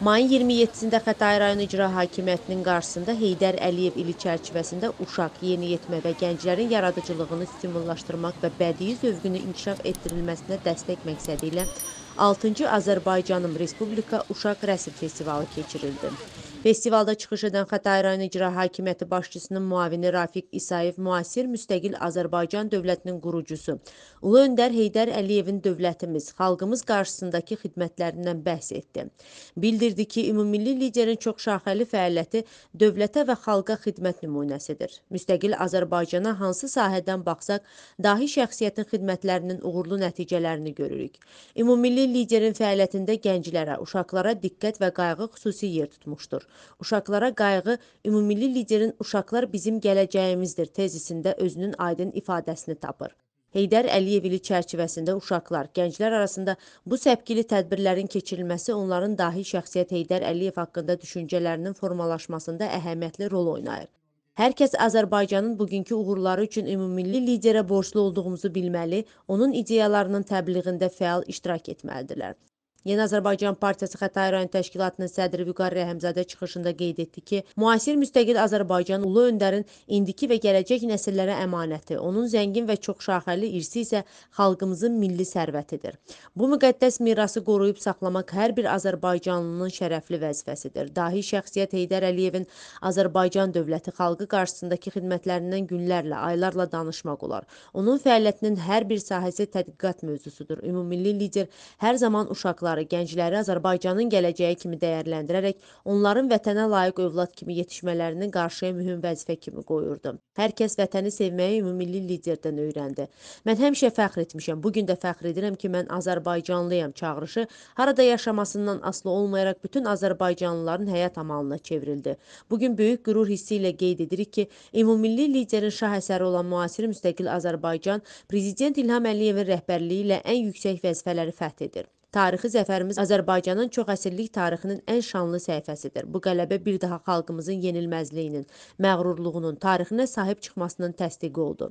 Mayın 27-də Xətai rayon icra hakimiyyətinin qarşısında Heydər Əliyev ili çərçivəsində uşaq, yeniyetmə və gənclərin yaradıcılığını stimullaşdırmaq və bədii zövqünü inkişaf etdirilməsinə dəstək məqsədi ilə 6-cı Azərbaycanım Respublika Uşaq Rəsm Festivalı keçirildi. Festivalda çıxış edən Xətai rayon icra hakimiyyəti başçısının müavini Rafiq İsayev müasir müstəqil Azərbaycan dövlətinin qurucusu, Ulu öndər Heydər Əliyevin dövlətimiz, xalqımız qarşısındakı xidmətlərindən bəhs etdi. Bildirdi ki, ümummilli liderin çoxşaxəli fəaliyyəti dövlətə və xalqa xidmət nümunəsidir. Müstəqil Azərbaycana hansı sahədən baxsaq, dahi şəxsiyyətin xidmətlərinin uğurlu nəticələrini görürük. Ümummilli liderin fəaliyyətində gənclərə, uşaqlara diqqət və qayğı xüsusi yer tutmuşdur. Uşaqlara qayğı ümumilli liderin uşaqlar bizim gələcəyimizdir tezisində özünün aydın ifadəsini tapır. Heydər Əliyev ili çərçivəsində uşaqlar, gənclər arasında bu səpkili tədbirlərin keçirilməsi onların dahi şəxsiyyət Heydər Əliyev haqqında düşüncələrinin formalaşmasında əhəmiyyətli rol oynayır. Hər kəs Azərbaycanın bugünkü uğurları üçün ümummilli liderə borclu olduğumuzu bilməli, onun ideyalarının təbliğində fəal iştirak etməlidirlər. Yeni Azərbaycan Partiyası Xətai rayon təşkilatının sədri Vüqar Rəhəmzadə çıxışında qeyd etdi ki, müasir müstəqil Azərbaycan ulu öndərin indiki və gələcək nəsillərə əmanəti, onun zəngin və çoxşaxəli irsi isə xalqımızın milli sərvətidir. Bu müqəddəs mirası qoruyub saxlamaq hər bir azərbaycanlının şərəfli vəzifəsidir. Dahi şəxsiyyət Heydər Əliyevin Azərbaycan dövləti xalqı qarşısındakı xidmətlərindən günlərlə, aylarla danışmaq olar. Onun fəaliyyətinin hər bir sahəsi tədqiqat mövzusudur. Ümummilli lider hər zaman uşaqlar yaşları gəncləri Azərbaycanın gələcəyi kimi dəyərləndirərək onların vətənə layiq övlad kimi yetişmələrini qarşıya mühüm vəzifə kimi qoyurdu. Hər kəs vətəni sevməyi ümumilli liderdən öyrəndi. Mən həmişə fəxr etmişəm, bu gün də fəxr edirəm ki, mən Azərbaycanlıyam çağırışı harada yaşamasından aslı olmayaraq bütün Azərbaycanlıların həyat amalına çevrildi. Bu gün böyük qürur hissi ilə qeyd edirik ki, ümumilli liderin şah əsəri olan müasir müstəqil Azərbaycan prezident İlham Əliyevin rəhbərliyi ilə ən yüksək vəzifələri fəth edir. Tarixi zəfərimiz Azərbaycanın çoxəsrlik tarixinin ən şanlı səhifəsidir. Bu qələbə bir daha xalqımızın yenilməzliyinin, məğrurluğunun, tarixinə sahib çıxmasının təsdiqi oldu.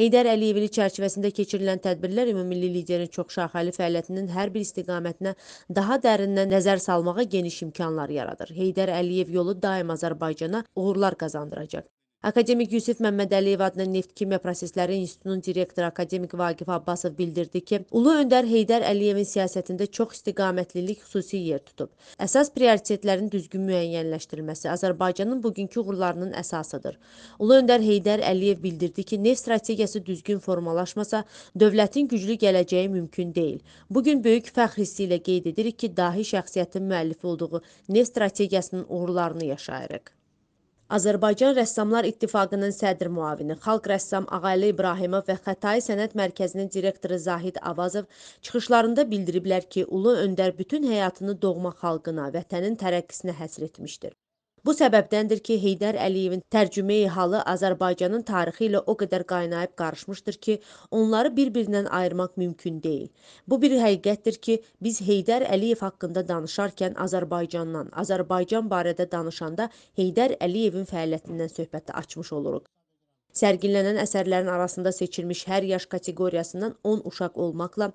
Heydər Əliyevli çərçivəsində keçirilən tədbirlər ümummilli liderin çoxşaxəli fəaliyyətinin hər bir istiqamətinə daha dərindən nəzər salmağa geniş imkanlar yaradır. Heydər Əliyev yolu daim Azərbaycana uğurlar qazandıracaq. Akademik Yusif Məmmədəliyev adlı Neft Kimya Prosesləri İnstitutunun direktoru akademik Vaqif Abbasov bildirdi ki, Ulu öndər Heydər Əliyevin siyasətində çox istiqamətlilik xüsusi yer tutub. Əsas prioritetlərin düzgün müəyyənləşdirilməsi Azərbaycanın bugünkü uğurlarının əsasıdır. Ulu öndər Heydər Əliyev bildirdi ki, neft strategiyası düzgün formalaşmasa, dövlətin güclü gələcəyi mümkün deyil. Bu gün böyük fəxr hissi ilə qeyd edirik ki, dahi şəxsiyyətin müəllifi olduğu neft strategiyasının uğurlarını yaşayırıq. Azərbaycan Rəssamlar İttifaqının sədr müavini, xalq rəssam Ağaylı İbrahimov və Xətai Sənət Mərkəzinin direktoru Zahid Avazov çıxışlarında bildiriblər ki, Ulu Öndər bütün həyatını doğma xalqına, vətənin tərəqqisinə həsr etmişdir. Bu səbəbdəndir ki, Heydər Əliyevin tərcümeyi halı Azərbaycanın tarixi ilə o qədər qaynayıb qarışmışdır ki, onları bir-birindən ayırmaq mümkün deyil. Bu bir həqiqətdir ki, biz Heydər Əliyev haqqında danışarkən Azərbaycandan, Azərbaycan barədə danışanda Heydər Əliyevin fəaliyyətindən söhbət açmış oluruq. Sərgilənən əsərlərin arasında seçilmiş hər yaş kateqoriyasından 10 uşaq olmaqla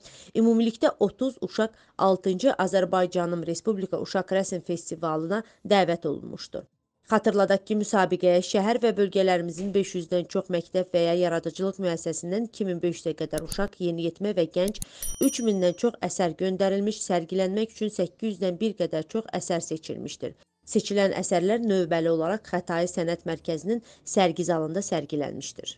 ümumilikdə 30 uşaq 6-cı Azərbaycanım Respublika Uşaq Rəsm Festivalına dəvət olunmuşdur. Xatırladaq ki, müsabiqəyə şəhər və bölgələrimizin 500-dən çox məktəb və ya yaradıcılıq müəssisəsindən 2500-ə qədər uşaq, yeniyetmə və gənc, 3000-dən çox əsər göndərilmiş, sərgilənmək üçün 800-dən bir qədər çox əsər seçilmişdir. Seçilən əsərlər növbəli olaraq Xətai Sənət Mərkəzinin sərgi zalında sərgilənmişdir.